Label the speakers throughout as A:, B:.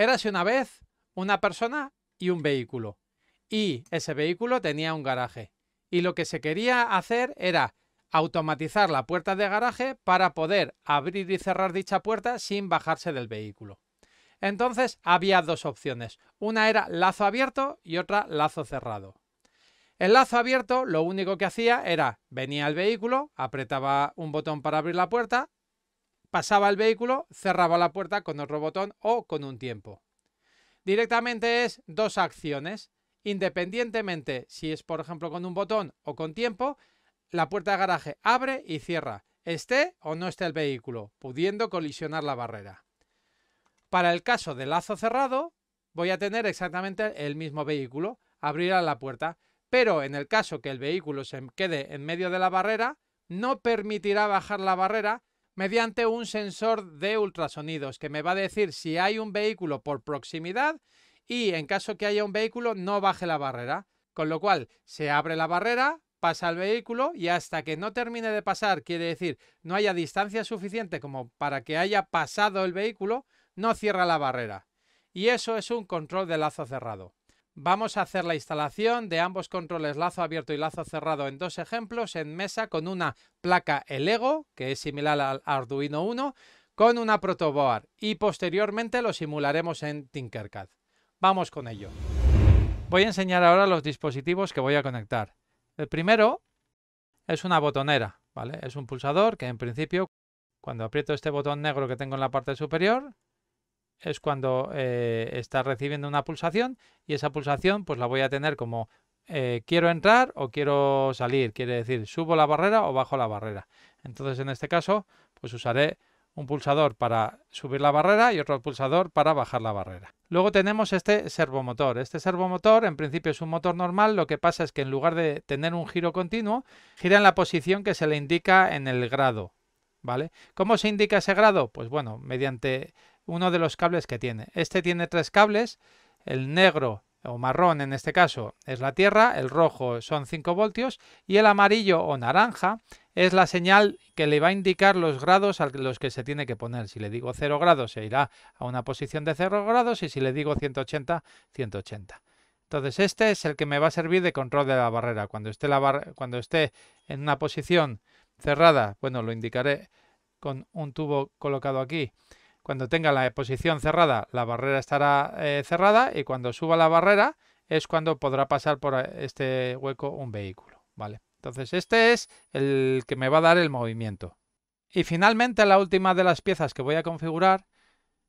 A: Érase una vez una persona y un vehículo. Y ese vehículo tenía un garaje. Y lo que se quería hacer era automatizar la puerta de garaje para poder abrir y cerrar dicha puerta sin bajarse del vehículo. Entonces había dos opciones. Una era lazo abierto y otra lazo cerrado. El lazo abierto lo único que hacía era venía al vehículo, apretaba un botón para abrir la puerta, pasaba el vehículo, cerraba la puerta con otro botón o con un tiempo. Directamente es dos acciones. Independientemente si es, por ejemplo, con un botón o con tiempo, la puerta de garaje abre y cierra, esté o no esté el vehículo, pudiendo colisionar la barrera. Para el caso de lazo cerrado, voy a tener exactamente el mismo vehículo, abrirá la puerta, pero en el caso que el vehículo se quede en medio de la barrera, no permitirá bajar la barrera mediante un sensor de ultrasonidos que me va a decir si hay un vehículo por proximidad y en caso que haya un vehículo no baje la barrera. Con lo cual se abre la barrera, pasa el vehículo y hasta que no termine de pasar, quiere decir no haya distancia suficiente como para que haya pasado el vehículo, no cierra la barrera. Y eso es un control de lazo cerrado. Vamos a hacer la instalación de ambos controles lazo abierto y lazo cerrado en dos ejemplos en mesa con una placa Elego, que es similar al Arduino 1, con una protoboard y posteriormente lo simularemos en Tinkercad. Vamos con ello. Voy a enseñar ahora los dispositivos que voy a conectar. El primero es una botonera, ¿vale? Es un pulsador que en principio cuando aprieto este botón negro que tengo en la parte superior es cuando eh, está recibiendo una pulsación y esa pulsación pues la voy a tener como eh, quiero entrar o quiero salir, quiere decir subo la barrera o bajo la barrera. Entonces en este caso pues usaré un pulsador para subir la barrera y otro pulsador para bajar la barrera. Luego tenemos este servomotor. Este servomotor en principio es un motor normal, lo que pasa es que en lugar de tener un giro continuo, gira en la posición que se le indica en el grado. ¿Vale? ¿Cómo se indica ese grado? Pues bueno, mediante uno de los cables que tiene. Este tiene tres cables, el negro o marrón en este caso es la tierra, el rojo son 5 voltios y el amarillo o naranja es la señal que le va a indicar los grados a los que se tiene que poner. Si le digo 0 grados se irá a una posición de 0 grados y si le digo 180, 180. Entonces este es el que me va a servir de control de la barrera. Cuando esté, la Cuando esté en una posición cerrada, bueno, lo indicaré con un tubo colocado aquí cuando tenga la posición cerrada, la barrera estará eh, cerrada y cuando suba la barrera es cuando podrá pasar por eh, este hueco un vehículo. ¿vale? Entonces este es el que me va a dar el movimiento. Y finalmente la última de las piezas que voy a configurar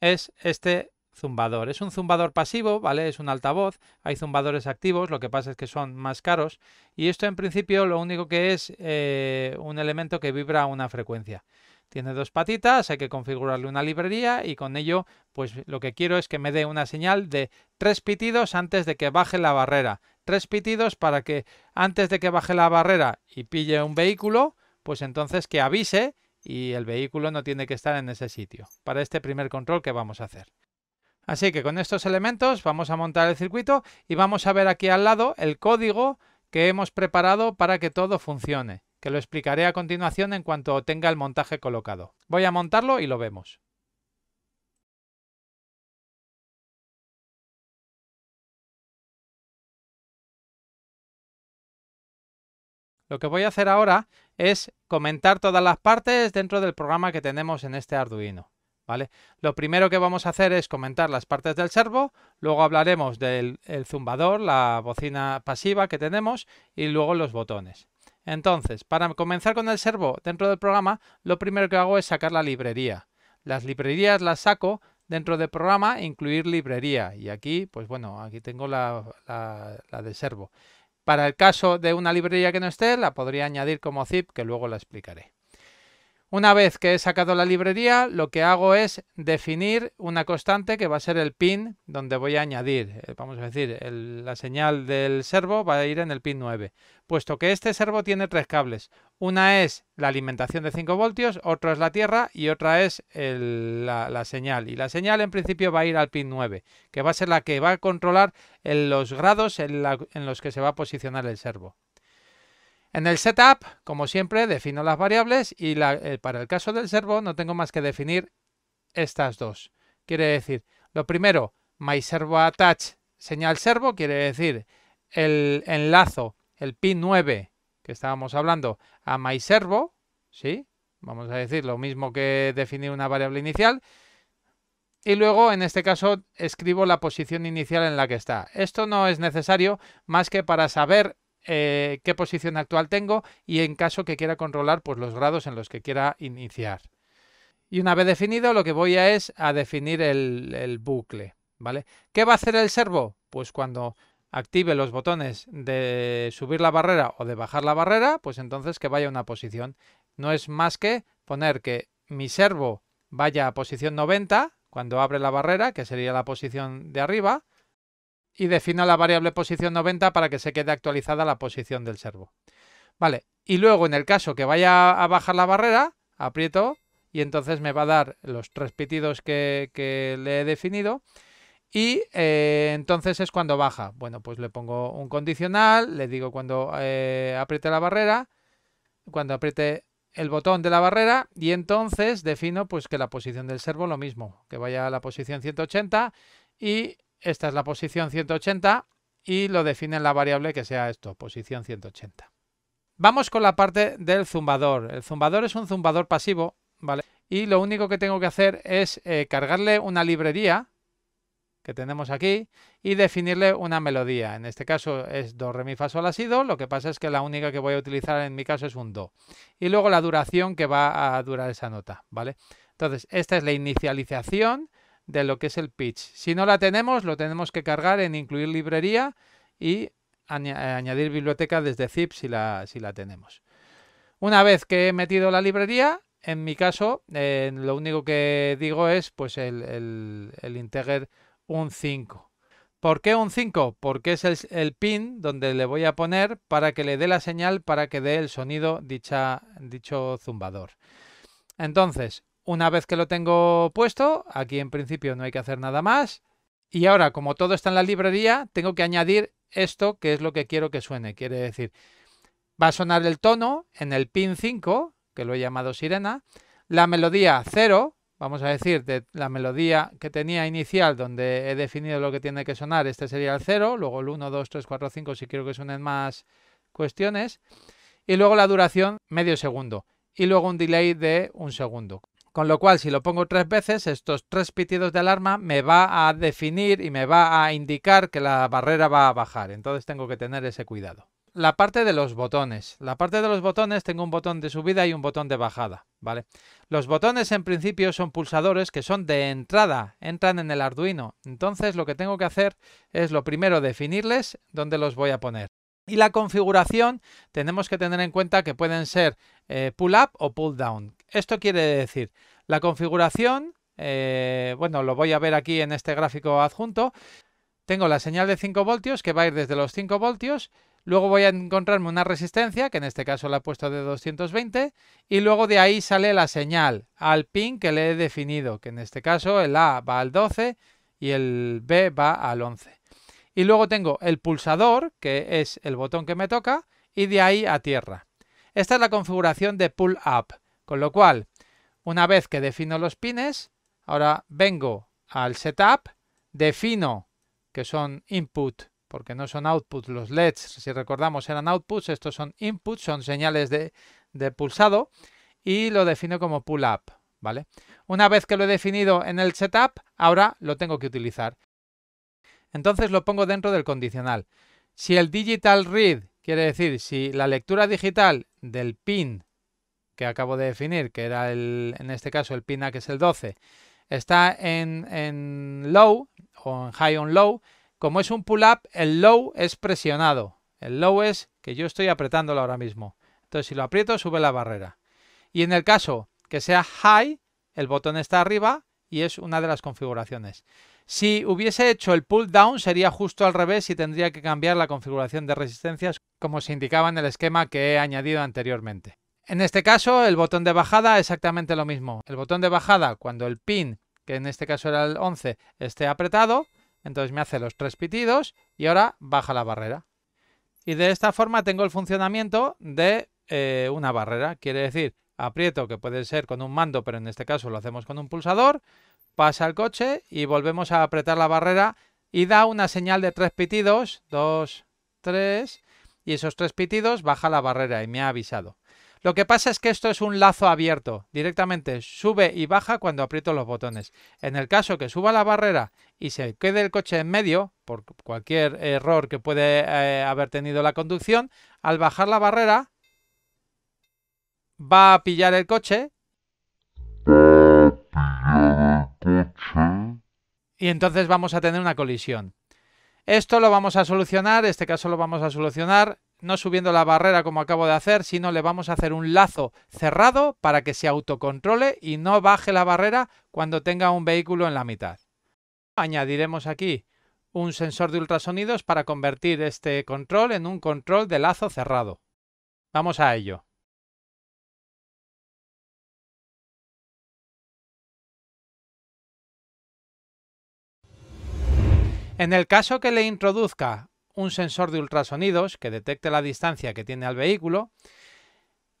A: es este zumbador. Es un zumbador pasivo, ¿vale? Es un altavoz. Hay zumbadores activos, lo que pasa es que son más caros. Y esto en principio lo único que es eh, un elemento que vibra a una frecuencia. Tiene dos patitas, hay que configurarle una librería y con ello pues lo que quiero es que me dé una señal de tres pitidos antes de que baje la barrera. Tres pitidos para que antes de que baje la barrera y pille un vehículo, pues entonces que avise y el vehículo no tiene que estar en ese sitio para este primer control que vamos a hacer. Así que con estos elementos vamos a montar el circuito y vamos a ver aquí al lado el código que hemos preparado para que todo funcione que lo explicaré a continuación en cuanto tenga el montaje colocado. Voy a montarlo y lo vemos. Lo que voy a hacer ahora es comentar todas las partes dentro del programa que tenemos en este Arduino. ¿Vale? Lo primero que vamos a hacer es comentar las partes del servo, luego hablaremos del zumbador, la bocina pasiva que tenemos y luego los botones. Entonces, para comenzar con el servo dentro del programa, lo primero que hago es sacar la librería. Las librerías las saco dentro del programa, incluir librería. Y aquí, pues bueno, aquí tengo la, la, de servo. Para el caso de una librería que no esté, la podría añadir como zip, que luego la explicaré. Una vez que he sacado la librería, lo que hago es definir una constante que va a ser el pin donde voy a añadir. Eh, vamos a decir, la señal del servo va a ir en el pin 9, puesto que este servo tiene tres cables. Una es la alimentación de 5 voltios, otra es la tierra y otra es la, señal. Y la señal en principio va a ir al pin 9, que va a ser la que va a controlar los grados en los que se va a posicionar el servo. En el setup, como siempre, defino las variables y eh, para el caso del servo no tengo más que definir estas dos. Quiere decir, lo primero, attach señal servo, quiere decir el enlazo, el pin 9 que estábamos hablando a myServo, ¿sí? Vamos a decir lo mismo que definir una variable inicial. Y luego, en este caso, escribo la posición inicial en la que está. Esto no es necesario más que para saber eh, qué posición actual tengo y en caso que quiera controlar pues, los grados en los que quiera iniciar. Y una vez definido, lo que voy a es a definir el, el bucle. ¿vale? ¿Qué va a hacer el servo? Pues cuando active los botones de subir la barrera o de bajar la barrera, pues entonces que vaya a una posición. No es más que poner que mi servo vaya a posición 90 cuando abre la barrera, que sería la posición de arriba, y defino la variable posición 90 para que se quede actualizada la posición del servo. Vale, y luego en el caso que vaya a bajar la barrera, aprieto y entonces me va a dar los tres pitidos que, que le he definido. Y eh, entonces es cuando baja. Bueno, pues le pongo un condicional, le digo cuando eh, apriete la barrera, cuando apriete el botón de la barrera y entonces defino pues que la posición del servo lo mismo, que vaya a la posición 180 y esta es la posición 180 y lo define en la variable que sea esto, posición 180. Vamos con la parte del zumbador. El zumbador es un zumbador pasivo, ¿vale? Y lo único que tengo que hacer es eh, cargarle una librería que tenemos aquí y definirle una melodía. En este caso es do, re, mi, fa, sol, la, Lo que pasa es que la única que voy a utilizar en mi caso es un do. Y luego la duración que va a durar esa nota, ¿vale? Entonces, esta es la inicialización de lo que es el pitch. Si no la tenemos, lo tenemos que cargar en incluir librería y eh, añadir biblioteca desde zip si la, si la tenemos. Una vez que he metido la librería, en mi caso, eh, lo único que digo es pues el, el, integer un 5. ¿Por qué un 5? Porque es el, pin donde le voy a poner para que le dé la señal, para que dé el sonido dicha, dicho zumbador. Entonces, una vez que lo tengo puesto, aquí en principio no hay que hacer nada más. Y ahora, como todo está en la librería, tengo que añadir esto, que es lo que quiero que suene. Quiere decir, va a sonar el tono en el pin 5, que lo he llamado sirena, la melodía 0, vamos a decir, de la melodía que tenía inicial, donde he definido lo que tiene que sonar, este sería el 0, luego el 1, 2, 3, 4, 5, si quiero que suenen más cuestiones, y luego la duración medio segundo, y luego un delay de un segundo. Con lo cual, si lo pongo tres veces, estos tres pitidos de alarma me va a definir y me va a indicar que la barrera va a bajar. Entonces tengo que tener ese cuidado. La parte de los botones. La parte de los botones tengo un botón de subida y un botón de bajada, ¿vale? Los botones en principio son pulsadores que son de entrada, entran en el Arduino. Entonces lo que tengo que hacer es lo primero definirles dónde los voy a poner. Y la configuración tenemos que tener en cuenta que pueden ser eh, pull up o pull down. Esto quiere decir, la configuración, eh, bueno, lo voy a ver aquí en este gráfico adjunto, tengo la señal de 5 voltios que va a ir desde los 5 voltios, luego voy a encontrarme una resistencia, que en este caso la he puesto de 220, y luego de ahí sale la señal al pin que le he definido, que en este caso el A va al 12 y el B va al 11. Y luego tengo el pulsador, que es el botón que me toca, y de ahí a tierra. Esta es la configuración de pull up. Con lo cual, una vez que defino los pines, ahora vengo al setup, defino que son input, porque no son output, los LEDs, si recordamos, eran outputs, estos son inputs, son señales de, de pulsado, y lo defino como pull up, ¿vale? Una vez que lo he definido en el setup, ahora lo tengo que utilizar. Entonces lo pongo dentro del condicional. Si el digital read, quiere decir si la lectura digital del pin que acabo de definir, que era el, en este caso el PINA, que es el 12, está en, en low o en high on low. Como es un pull-up, el low es presionado. El low es que yo estoy apretándolo ahora mismo. Entonces, si lo aprieto, sube la barrera. Y en el caso que sea high, el botón está arriba y es una de las configuraciones. Si hubiese hecho el pull down sería justo al revés y tendría que cambiar la configuración de resistencias como se indicaba en el esquema que he añadido anteriormente. En este caso, el botón de bajada es exactamente lo mismo. El botón de bajada, cuando el pin, que en este caso era el 11, esté apretado, entonces me hace los tres pitidos y ahora baja la barrera. Y de esta forma tengo el funcionamiento de eh, una barrera. Quiere decir, aprieto, que puede ser con un mando, pero en este caso lo hacemos con un pulsador, pasa el coche y volvemos a apretar la barrera y da una señal de tres pitidos, dos, tres, y esos tres pitidos baja la barrera y me ha avisado. Lo que pasa es que esto es un lazo abierto. Directamente sube y baja cuando aprieto los botones. En el caso que suba la barrera y se quede el coche en medio, por cualquier error que puede eh, haber tenido la conducción, al bajar la barrera va a pillar el coche. Y entonces vamos a tener una colisión. Esto lo vamos a solucionar, este caso lo vamos a solucionar no subiendo la barrera como acabo de hacer, sino le vamos a hacer un lazo cerrado para que se autocontrole y no baje la barrera cuando tenga un vehículo en la mitad. Añadiremos aquí un sensor de ultrasonidos para convertir este control en un control de lazo cerrado. Vamos a ello. En el caso que le introduzca un sensor de ultrasonidos que detecte la distancia que tiene al vehículo,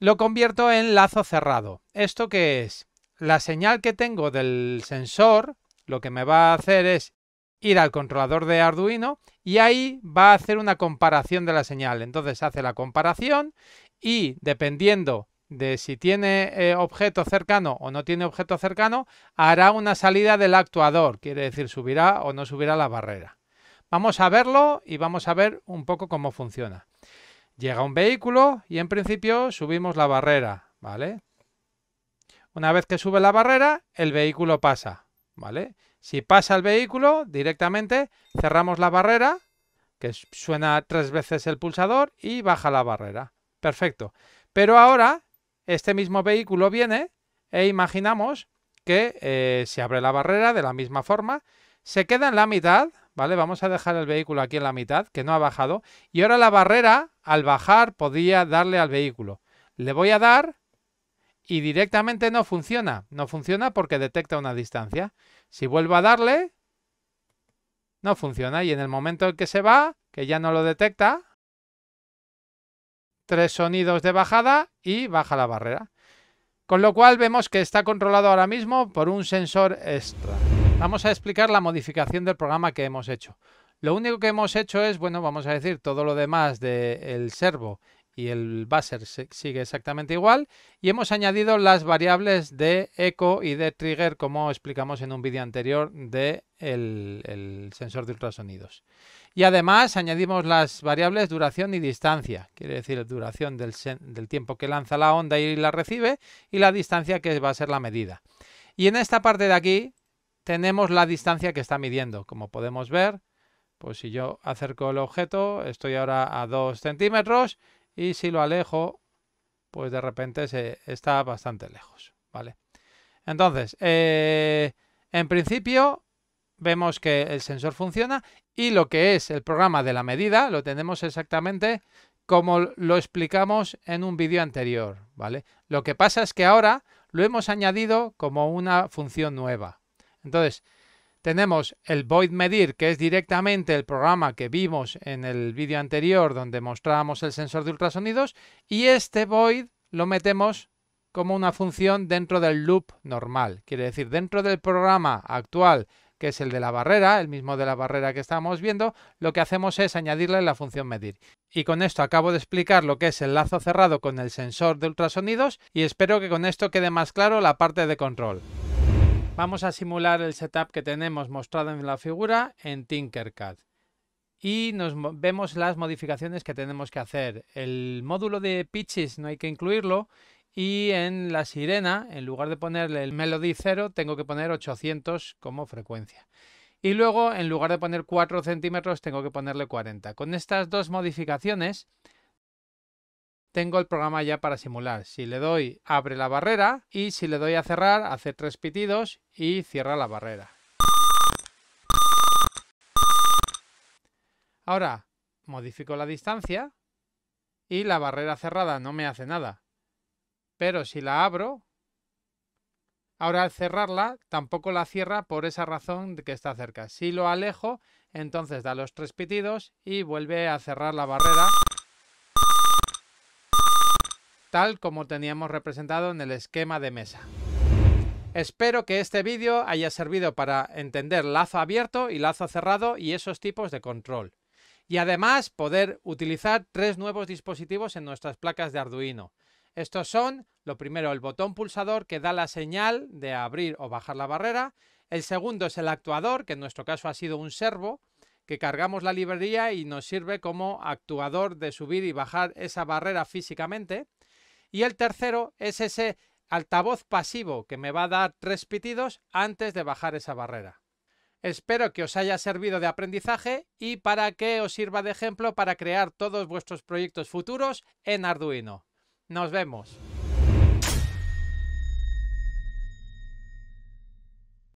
A: lo convierto en lazo cerrado. ¿Esto que es? La señal que tengo del sensor lo que me va a hacer es ir al controlador de Arduino y ahí va a hacer una comparación de la señal. Entonces hace la comparación y dependiendo de si tiene eh, objeto cercano o no tiene objeto cercano, hará una salida del actuador, quiere decir subirá o no subirá la barrera. Vamos a verlo y vamos a ver un poco cómo funciona. Llega un vehículo y en principio subimos la barrera, ¿vale? Una vez que sube la barrera, el vehículo pasa, ¿vale? Si pasa el vehículo, directamente cerramos la barrera, que suena tres veces el pulsador y baja la barrera. Perfecto. Pero ahora, este mismo vehículo viene e imaginamos que eh, se abre la barrera de la misma forma, se queda en la mitad, ¿vale? Vamos a dejar el vehículo aquí en la mitad, que no ha bajado. Y ahora la barrera, al bajar, podía darle al vehículo. Le voy a dar y directamente no funciona. No funciona porque detecta una distancia. Si vuelvo a darle, no funciona. Y en el momento en que se va, que ya no lo detecta, tres sonidos de bajada y baja la barrera. Con lo cual vemos que está controlado ahora mismo por un sensor extra. Vamos a explicar la modificación del programa que hemos hecho. Lo único que hemos hecho es, bueno, vamos a decir, todo lo demás del el servo y el buzzer sigue exactamente igual y hemos añadido las variables de eco y de trigger como explicamos en un vídeo anterior de el, sensor de ultrasonidos y además añadimos las variables duración y distancia quiere decir duración del tiempo que lanza la onda y la recibe y la distancia que va a ser la medida y en esta parte de aquí tenemos la distancia que está midiendo. Como podemos ver, pues si yo acerco el objeto, estoy ahora a 2 centímetros y si lo alejo, pues de repente está bastante lejos, ¿vale? Entonces, eh, en principio vemos que el sensor funciona y lo que es el programa de la medida lo tenemos exactamente como lo explicamos en un vídeo anterior, ¿vale? Lo que pasa es que ahora lo hemos añadido como una función nueva, entonces, tenemos el void medir, que es directamente el programa que vimos en el vídeo anterior donde mostrábamos el sensor de ultrasonidos, y este void lo metemos como una función dentro del loop normal. Quiere decir, dentro del programa actual, que es el de la barrera, el mismo de la barrera que estábamos viendo, lo que hacemos es añadirle la función medir. Y con esto acabo de explicar lo que es el lazo cerrado con el sensor de ultrasonidos y espero que con esto quede más claro la parte de control. Vamos a simular el setup que tenemos mostrado en la figura en Tinkercad y nos vemos las modificaciones que tenemos que hacer. El módulo de pitches no hay que incluirlo y en la sirena, en lugar de ponerle el melody 0, tengo que poner 800 como frecuencia. Y luego, en lugar de poner 4 centímetros, tengo que ponerle 40. Con estas dos modificaciones tengo el programa ya para simular. Si le doy, abre la barrera y si le doy a cerrar, hace tres pitidos y cierra la barrera. Ahora modifico la distancia y la barrera cerrada no me hace nada. Pero si la abro, ahora al cerrarla tampoco la cierra por esa razón de que está cerca. Si lo alejo, entonces da los tres pitidos y vuelve a cerrar la barrera tal como teníamos representado en el esquema de mesa. Espero que este vídeo haya servido para entender lazo abierto y lazo cerrado y esos tipos de control. Y además poder utilizar tres nuevos dispositivos en nuestras placas de Arduino. Estos son, lo primero, el botón pulsador que da la señal de abrir o bajar la barrera. El segundo es el actuador, que en nuestro caso ha sido un servo, que cargamos la librería y nos sirve como actuador de subir y bajar esa barrera físicamente. Y el tercero es ese altavoz pasivo que me va a dar tres pitidos antes de bajar esa barrera. Espero que os haya servido de aprendizaje y para que os sirva de ejemplo para crear todos vuestros proyectos futuros en Arduino. Nos vemos.